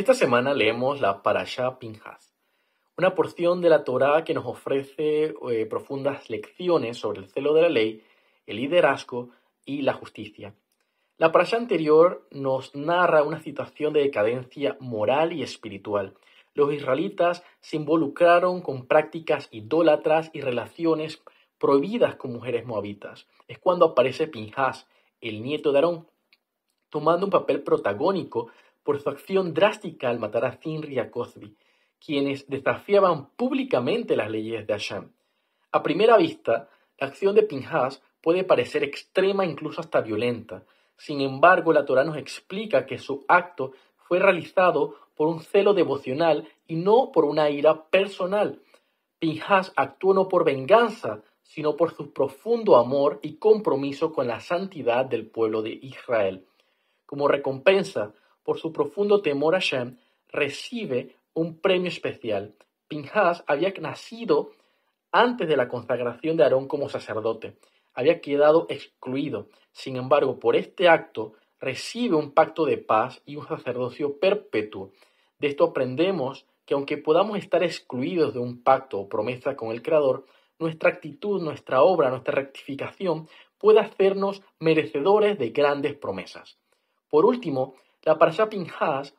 Esta semana leemos la Parashá Pinjas, una porción de la Torá que nos ofrece eh, profundas lecciones sobre el celo de la ley, el liderazgo y la justicia. La Parashá anterior nos narra una situación de decadencia moral y espiritual. Los israelitas se involucraron con prácticas idólatras y relaciones prohibidas con mujeres moabitas. Es cuando aparece Pinjas, el nieto de Aarón, tomando un papel protagónico su acción drástica al matar a Zinri y a Cosby, quienes desafiaban públicamente las leyes de Hashem. A primera vista, la acción de Pinhas puede parecer extrema, incluso hasta violenta. Sin embargo, la Torá nos explica que su acto fue realizado por un celo devocional y no por una ira personal. Pinhas actuó no por venganza, sino por su profundo amor y compromiso con la santidad del pueblo de Israel. Como recompensa, por su profundo temor a Shem, recibe un premio especial. Pinhas había nacido antes de la consagración de Aarón como sacerdote. Había quedado excluido. Sin embargo, por este acto recibe un pacto de paz y un sacerdocio perpetuo. De esto aprendemos que aunque podamos estar excluidos de un pacto o promesa con el Creador, nuestra actitud, nuestra obra, nuestra rectificación puede hacernos merecedores de grandes promesas. Por último, la parasha Pinhas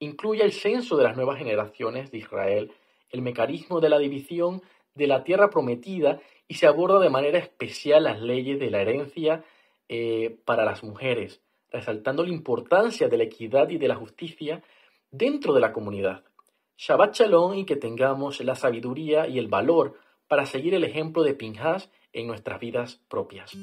incluye el censo de las nuevas generaciones de Israel, el mecanismo de la división de la tierra prometida y se aborda de manera especial las leyes de la herencia eh, para las mujeres, resaltando la importancia de la equidad y de la justicia dentro de la comunidad. Shabbat Shalom y que tengamos la sabiduría y el valor para seguir el ejemplo de Pinhas en nuestras vidas propias.